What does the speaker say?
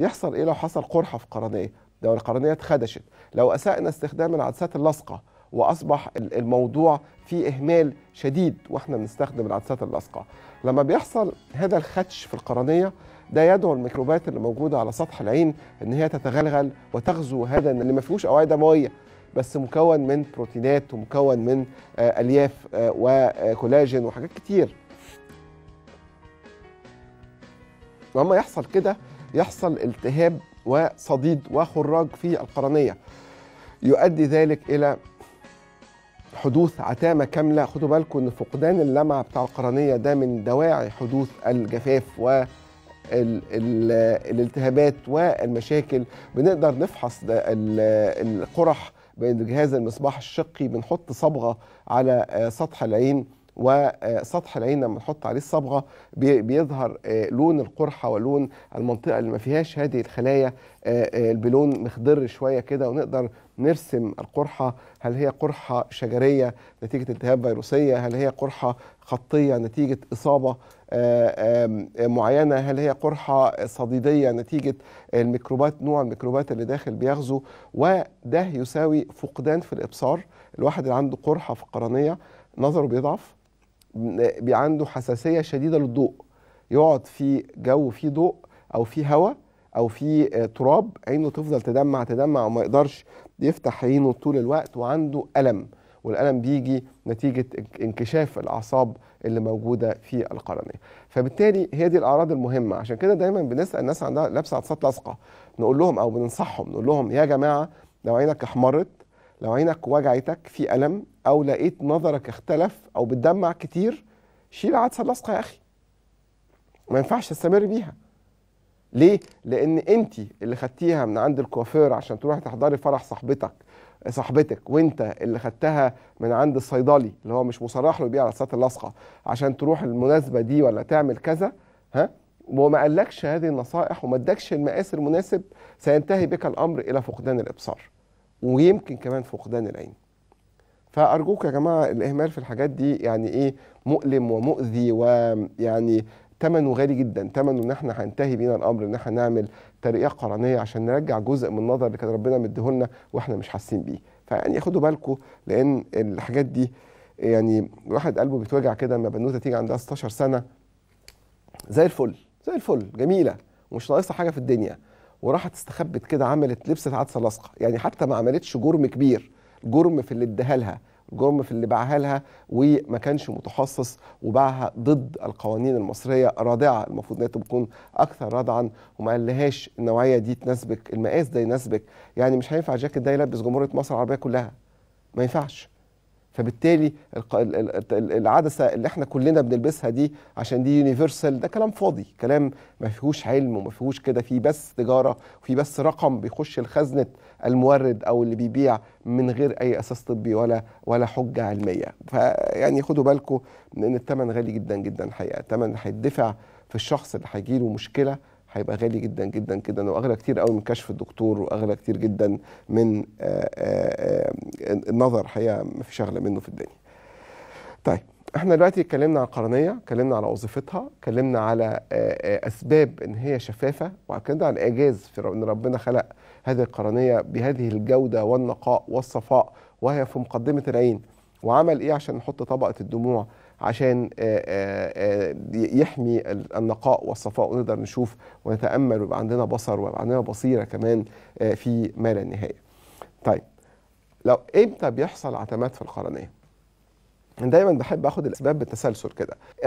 يحصل ايه لو حصل قرحه في القرنيه لو القرنيه اتخدشت لو اسأنا استخدام العدسات اللاصقه واصبح الموضوع فيه اهمال شديد واحنا بنستخدم العدسات اللاصقه لما بيحصل هذا الخدش في القرنيه ده يدعو الميكروبات اللي موجوده على سطح العين ان هي تتغلغل وتغزو هذا اللي ما فيهوش اوعيه دمويه بس مكون من بروتينات ومكون من آه، الياف آه، وكولاجين وحاجات كتير لما يحصل كده يحصل التهاب وصديد وخراج في القرنية يؤدي ذلك إلى حدوث عتامة كاملة خدوا بالكم إن فقدان اللمعة بتاع القرنية ده من دواعي حدوث الجفاف و الالتهابات والمشاكل بنقدر نفحص القرح بجهاز المصباح الشقي بنحط صبغه على سطح العين وسطح العين لما نحط عليه الصبغه بيظهر آه، لون القرحه ولون المنطقه اللي ما فيهاش هذه الخلايا آه، آه، بلون مخضر شويه كده ونقدر نرسم القرحه هل هي قرحه شجريه نتيجه التهاب فيروسيه هل هي قرحه خطيه نتيجه اصابه معينه هل هي قرحه صديديه نتيجه الميكروبات نوع الميكروبات اللي داخل بيغزو وده يساوي فقدان في الابصار الواحد اللي عنده قرحه فقرانيه نظره بيضعف عنده حساسيه شديده للضوء يقعد في جو فيه ضوء او في هواء او في آه، تراب عينه تفضل تدمع تدمع وما يقدرش يفتح عينه طول الوقت وعنده الم والالم بيجي نتيجه انكشاف الاعصاب اللي موجوده في القرنيه فبالتالي هي دي الاعراض المهمه عشان كده دايما بنسال الناس عندها لابسه عدسات لاصقه نقول لهم او بننصحهم نقول لهم يا جماعه لو عينك احمرت لو عينك وجعتك في ألم أو لقيت نظرك اختلف أو بتدمع كتير شيل عدسة لاصقة يا أخي ما ينفعش تستمر بيها ليه؟ لأن أنت اللي خدتيها من عند الكوافير عشان تروحي تحضري فرح صاحبتك صاحبتك وانت اللي خدتها من عند الصيدلي اللي هو مش مصرح له بيها العدسات اللاصقه عشان تروح المناسبه دي ولا تعمل كذا ها وما قالكش هذه النصائح وما ادكش المقاس المناسب سينتهي بك الامر الى فقدان الابصار ويمكن كمان فقدان العين فارجوك يا جماعه الاهمال في الحاجات دي يعني ايه مؤلم ومؤذي ويعني ثمنه غالي جدا ثمنه ان احنا هننتهي بينا الامر ان احنا نعمل ترقيه قرنيه عشان نرجع جزء من النظر اللي كان ربنا مديهولنا واحنا مش حاسين بيه فيعني خدوا بالكم لان الحاجات دي يعني الواحد قلبه بيتوجع كده لما بنوته تيجي عندها 16 سنه زي الفل زي الفل جميله ومش ناقصها حاجه في الدنيا وراحت استخبت كده عملت لبسه عدسه لاصقه يعني حتى ما عملتش جرم كبير جرم في اللي اداها لها جرم في اللي باعها لها وما كانش متخصص وباعها ضد القوانين المصريه رادعه المفروض انها تكون اكثر ردعا وما قالهاش النوعيه دي تناسبك المقاس ده يناسبك يعني مش هينفع جاكيت ده يلبس جمهوريه مصر العربيه كلها ما ينفعش فبالتالي العدسه اللي احنا كلنا بنلبسها دي عشان دي يونيفرسال ده كلام فاضي كلام ما فيهوش علم وما فيهوش كده في بس تجاره وفي بس رقم بيخش لخزنه المورد او اللي بيبيع من غير اي اساس طبي ولا ولا حجه علميه فيعني خدوا بالكم ان الثمن غالي جدا جدا الحقيقه الثمن هيدفع في الشخص اللي هيجي له مشكله هيبقى غالي جدا جدا جدا واغلى كتير قوي من كشف الدكتور واغلى كتير جدا من آه، آه، آه، النظر الحقيقه ما فيش اغلى منه في الدنيا. طيب احنا دلوقتي اتكلمنا عن القرنيه، اتكلمنا على وظيفتها، اتكلمنا على اسباب ان هي شفافه، واتكلمنا عن اعجاز في ان ربنا خلق هذه القرنيه بهذه الجوده والنقاء والصفاء وهي في مقدمه العين، وعمل ايه عشان نحط طبقه الدموع عشان آه، آه، آه، يحمي النقاء والصفاء ونقدر نشوف ونتامل ويبقى عندنا بصر ويبقى عندنا بصيره كمان في ما لا نهايه. طيب لو امتى بيحصل عتمات في القرنيه؟ دايما بحب اخد الاسباب بالتسلسل كده.